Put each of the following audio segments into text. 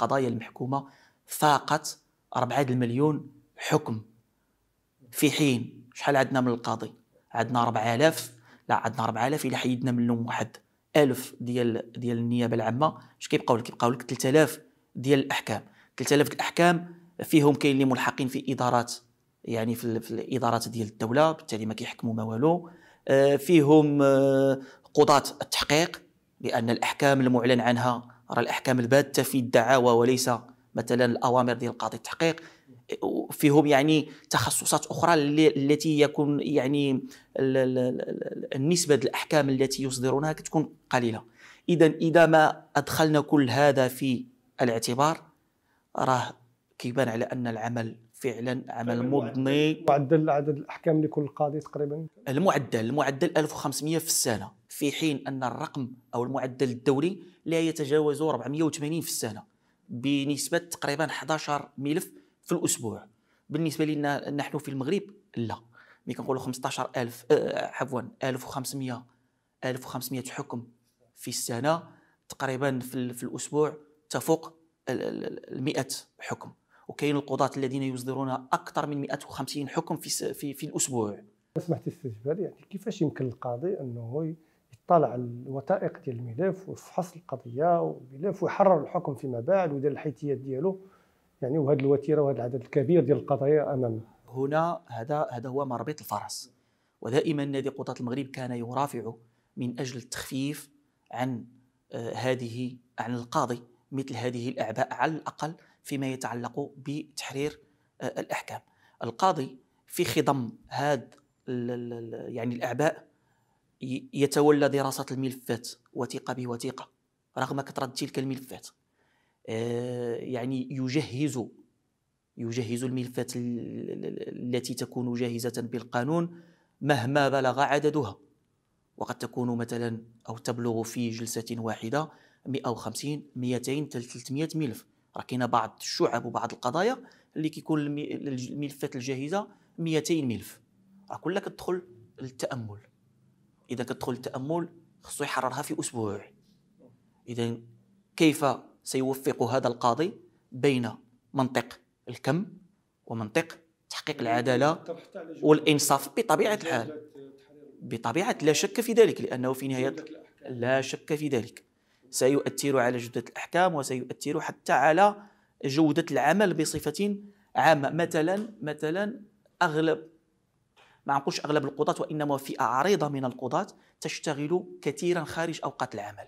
القضايا المحكومة فاقت 4 المليون حكم في حين شحال عندنا من القاضي عندنا 4000 لا عندنا 4000 الا حيدنا منهم واحد 1000 ديال ديال النيابه العامه اش كيبقاو لك كيبقاو لك 3000 ديال الاحكام 3000 الاحكام فيهم كاين اللي ملحقين في ادارات يعني في, في الادارات ديال الدوله بالتالي ما كيحكموا ما والو آه، فيهم آه، قضاة التحقيق لان الاحكام المعلن عنها راه الاحكام الباته في الدعاوى وليس مثلا الاوامر ديال قاضي التحقيق فيهم يعني تخصصات اخرى التي يكون يعني النسبه الاحكام التي يصدرونها كتكون قليله اذا اذا ما ادخلنا كل هذا في الاعتبار راه كيبان على ان العمل فعلا عمل مضني معدل عدد الاحكام لكل قاضي تقريبا المعدل المعدل 1500 في السنه في حين أن الرقم أو المعدل الدوري لا يتجاوز 480 في السنة بنسبة تقريبا 11 ملف في الأسبوع بالنسبة لنا نحن في المغرب لا ملي كنقولوا 15000 آه عفوا 1500 1500 حكم في السنة تقريبا في, في الأسبوع تفوق ال 100 حكم وكاين القضاة الذين يصدرون أكثر من 150 حكم في في, في الأسبوع. سمحت استجبار يعني كيفاش يمكن القاضي أنه طلع الوثائق ديال الملف وفحص القضيه والملف ويحرر الحكم فيما بعد ويدير الحيتيات ديالو يعني وهذه الوتيره وهذا العدد الكبير ديال القضايا امامنا هنا هذا هذا هو مربط الفرس ودائما نادي قضاة المغرب كان يرافع من اجل التخفيف عن آه، هذه عن القاضي مثل هذه الاعباء على الاقل فيما يتعلق بتحرير آه، الاحكام القاضي في خضم هذا يعني الاعباء يتولى دراسة الملفات وثيقة بوثيقة رغم كثرة تلك الملفات آه، يعني يجهز يجهز الملفات التي تكون جاهزة بالقانون مهما بلغ عددها وقد تكون مثلا أو تبلغ في جلسة واحدة 150 200 300 ملف راه كاينه بعض الشعب وبعض القضايا اللي كيكون الملفات الجاهزه 200 ملف راه كلها كتدخل للتامل اذا كتدخل التامل خصو يحررها في اسبوع اذا كيف سيوفق هذا القاضي بين منطق الكم ومنطق تحقيق يعني العداله والانصاف بطبيعه الحال بطبيعه لا شك في ذلك لانه في نهايه لا شك في ذلك سيؤثر على جوده الاحكام وسيؤثر حتى على جوده العمل بصفه عامه مثلا مثلا اغلب ما نقولش اغلب القضاة وانما فئه عريضه من القضاة تشتغل كثيرا خارج اوقات العمل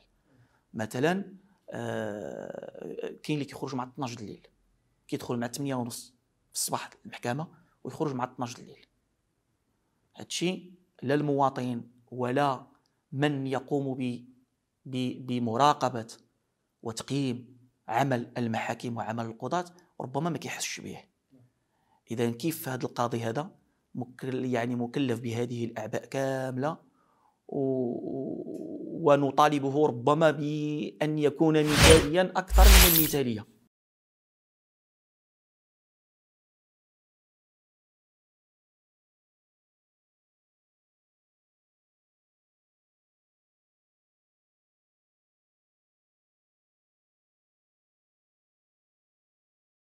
مثلا آه كاين اللي كيخرج مع 12 الليل كيدخل مع 8 ونص في الصباح المحكمه ويخرج مع 12 الليل هادشي لا المواطن ولا من يقوم ب بمراقبه وتقييم عمل المحاكم وعمل القضاة ربما ما كيحسش به اذا كيف هذا القاضي هذا يعني مكلف بهذه الأعباء كاملة ونطالبه ربما بأن يكون مثاليا أكثر من المثالية